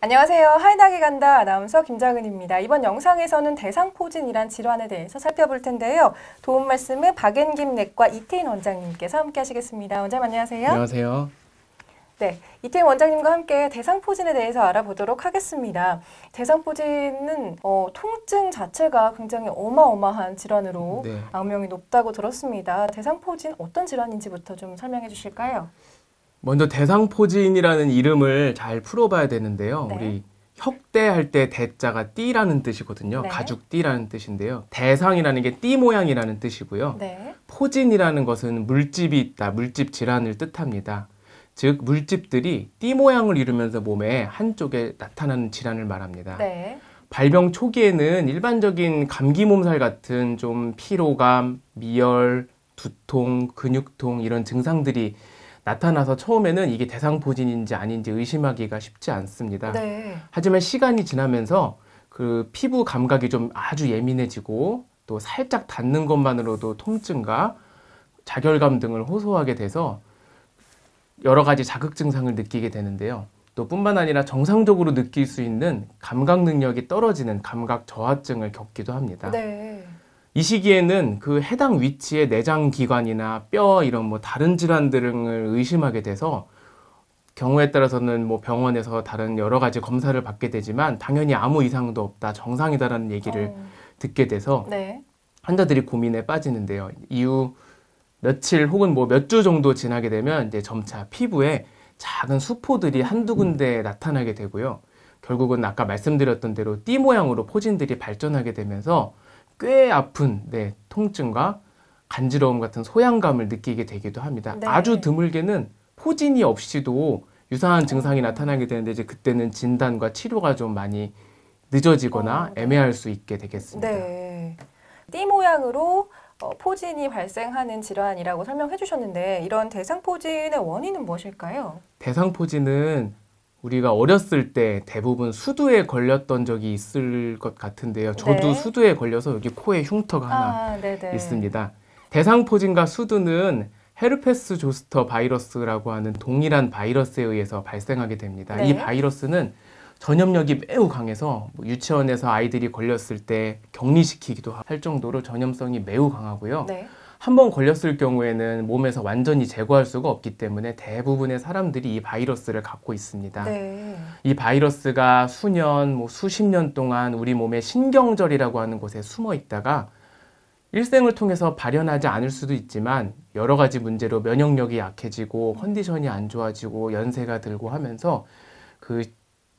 안녕하세요. 하이닥이 간다 아나운서 김정은입니다. 이번 영상에서는 대상포진이란 질환에 대해서 살펴볼 텐데요. 도움 말씀은 박앤김 내과 이태인 원장님께서 함께 하시겠습니다. 원장님 안녕하세요. 안녕하세요. 네, 이태인 원장님과 함께 대상포진에 대해서 알아보도록 하겠습니다. 대상포진은 어, 통증 자체가 굉장히 어마어마한 질환으로 네. 악명이 높다고 들었습니다. 대상포진 어떤 질환인지부터 좀 설명해 주실까요? 먼저 대상포진이라는 이름을 잘 풀어봐야 되는데요. 네. 우리 혁대할 때 대자가 띠라는 뜻이거든요. 네. 가죽 띠라는 뜻인데요. 대상이라는 게 띠 모양이라는 뜻이고요. 네. 포진이라는 것은 물집이 있다, 물집 질환을 뜻합니다. 즉 물집들이 띠 모양을 이루면서 몸에 한쪽에 나타나는 질환을 말합니다. 네. 발병 초기에는 일반적인 감기 몸살 같은 좀 피로감, 미열, 두통, 근육통 이런 증상들이 나타나서 처음에는 이게 대상포진인지 아닌지 의심하기가 쉽지 않습니다. 네. 하지만 시간이 지나면서 그 피부 감각이 좀 아주 예민해지고 또 살짝 닿는 것만으로도 통증과 자결감 등을 호소하게 돼서 여러 가지 자극 증상을 느끼게 되는데요. 또 뿐만 아니라 정상적으로 느낄 수 있는 감각 능력이 떨어지는 감각 저하증을 겪기도 합니다. 네. 이 시기에는 그 해당 위치의 내장 기관이나 뼈 이런 뭐 다른 질환 등을 의심하게 돼서 경우에 따라서는 뭐 병원에서 다른 여러 가지 검사를 받게 되지만 당연히 아무 이상도 없다 정상이다라는 얘기를 어. 듣게 돼서 네. 환자들이 고민에 빠지는데요. 이후 며칠 혹은 뭐 몇 주 정도 지나게 되면 이제 점차 피부에 작은 수포들이 한두 군데 음. 나타나게 되고요. 결국은 아까 말씀드렸던 대로 띠 모양으로 포진들이 발전하게 되면서 꽤 아픈 네, 통증과 간지러움 같은 소양감을 느끼게 되기도 합니다. 네. 아주 드물게는 포진이 없이도 유사한 증상이 나타나게 되는데 이제 그때는 진단과 치료가 좀 많이 늦어지거나 어. 애매할 수 있게 되겠습니다. 네. 띠 모양으로 어, 포진이 발생하는 질환이라고 설명해 주셨는데 이런 대상포진의 원인은 무엇일까요? 대상포진은 우리가 어렸을 때 대부분 수두에 걸렸던 적이 있을 것 같은데요. 저도 네. 수두에 걸려서 여기 코에 흉터가 하나 아, 네, 네 있습니다. 대상포진과 수두는 헤르페스 조스터 바이러스라고 하는 동일한 바이러스에 의해서 발생하게 됩니다. 네. 이 바이러스는 전염력이 매우 강해서 뭐 유치원에서 아이들이 걸렸을 때 격리시키기도 할 정도로 전염성이 매우 강하고요. 네. 한번 걸렸을 경우에는 몸에서 완전히 제거할 수가 없기 때문에 대부분의 사람들이 이 바이러스를 갖고 있습니다. 네. 이 바이러스가 수년, 뭐 수십 년 동안 우리 몸의 신경절이라고 하는 곳에 숨어 있다가 일생을 통해서 발현하지 않을 수도 있지만 여러 가지 문제로 면역력이 약해지고 컨디션이 안 좋아지고 연세가 들고 하면서 그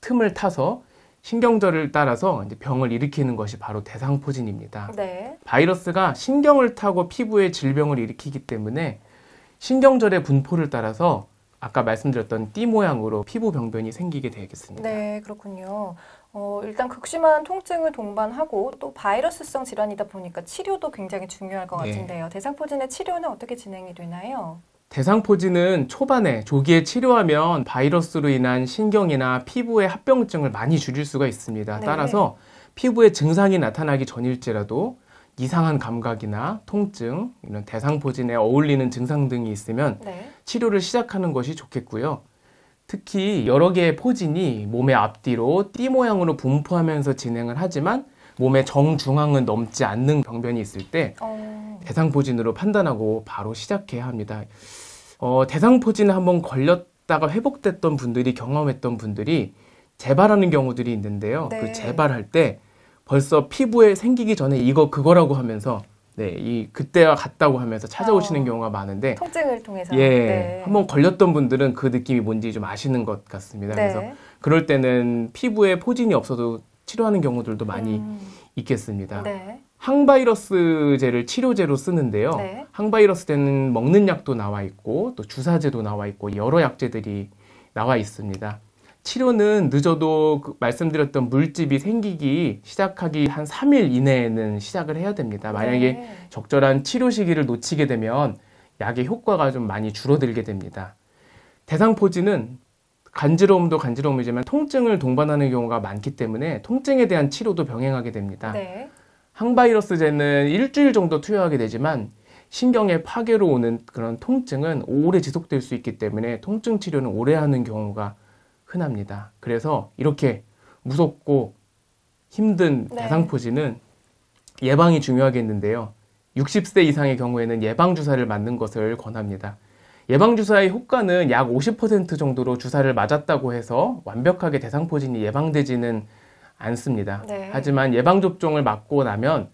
틈을 타서 신경절을 따라서 이제 병을 일으키는 것이 바로 대상포진입니다. 네. 바이러스가 신경을 타고 피부에 질병을 일으키기 때문에 신경절의 분포를 따라서 아까 말씀드렸던 띠 모양으로 피부 병변이 생기게 되겠습니다. 네, 그렇군요. 어, 일단 극심한 통증을 동반하고 또 바이러스성 질환이다 보니까 치료도 굉장히 중요할 것 네. 같은데요. 대상포진의 치료는 어떻게 진행이 되나요? 대상포진은 초반에 조기에 치료하면 바이러스로 인한 신경이나 피부의 합병증을 많이 줄일 수가 있습니다. 네. 따라서 피부에 증상이 나타나기 전일지라도 이상한 감각이나 통증, 이런 대상포진에 어울리는 증상 등이 있으면 네. 치료를 시작하는 것이 좋겠고요. 특히 여러 개의 포진이 몸의 앞뒤로 띠 모양으로 분포하면서 진행을 하지만 몸의 정중앙은 넘지 않는 병변이 있을 때 어... 대상 포진으로 판단하고 바로 시작해야 합니다. 어, 대상 포진을 한번 걸렸다가 회복됐던 분들이 경험했던 분들이 재발하는 경우들이 있는데요. 그 네. 그 재발할 때 벌써 피부에 생기기 전에 이거 그거라고 하면서 네, 이 그때와 같다고 하면서 찾아오시는 어, 경우가 많은데 통증을 통해서 예, 네. 한번 걸렸던 분들은 그 느낌이 뭔지 좀 아시는 것 같습니다. 네. 그래서 그럴 때는 피부에 포진이 없어도 치료하는 경우들도 많이 음. 있겠습니다. 네. 항바이러스제를 치료제로 쓰는데요. 네. 항바이러스제는 먹는 약도 나와 있고 또 주사제도 나와 있고 여러 약제들이 나와 있습니다. 치료는 늦어도 그 말씀드렸던 물집이 생기기 시작하기 한 3일 이내에는 시작을 해야 됩니다. 만약에 네. 적절한 치료 시기를 놓치게 되면 약의 효과가 좀 많이 줄어들게 됩니다. 대상포진은 간지러움도 간지러움이지만 통증을 동반하는 경우가 많기 때문에 통증에 대한 치료도 병행하게 됩니다. 네. 항바이러스제는 일주일 정도 투여하게 되지만 신경에 파괴로 오는 그런 통증은 오래 지속될 수 있기 때문에 통증 치료는 오래 하는 경우가 흔합니다. 그래서 이렇게 무섭고 힘든 네. 대상포진은 예방이 중요하겠는데요. 60세 이상의 경우에는 예방주사를 맞는 것을 권합니다. 예방주사의 효과는 약 50% 정도로 주사를 맞았다고 해서 완벽하게 대상포진이 예방되지는 않습니다. 네. 하지만 예방접종을 맞고 나면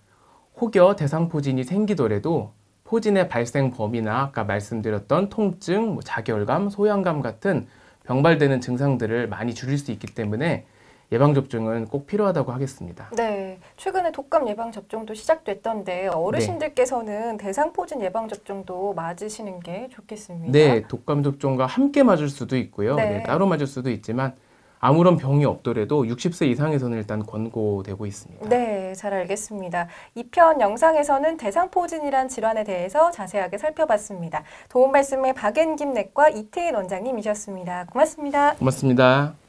혹여 대상포진이 생기더라도 포진의 발생 범위나 아까 말씀드렸던 통증, 뭐 자결감, 소양감 같은 병발되는 증상들을 많이 줄일 수 있기 때문에 예방접종은 꼭 필요하다고 하겠습니다. 네. 최근에 독감 예방접종도 시작됐던데 어르신들께서는 네. 대상포진 예방접종도 맞으시는 게 좋겠습니다. 네. 독감접종과 함께 맞을 수도 있고요. 네. 네, 따로 맞을 수도 있지만 아무런 병이 없더라도 60세 이상에서는 일단 권고되고 있습니다. 네, 잘 알겠습니다. 2편 영상에서는 대상포진이란 질환에 대해서 자세하게 살펴봤습니다. 도움 말씀에 박앤김 내과 이태일 원장님이셨습니다. 고맙습니다. 고맙습니다.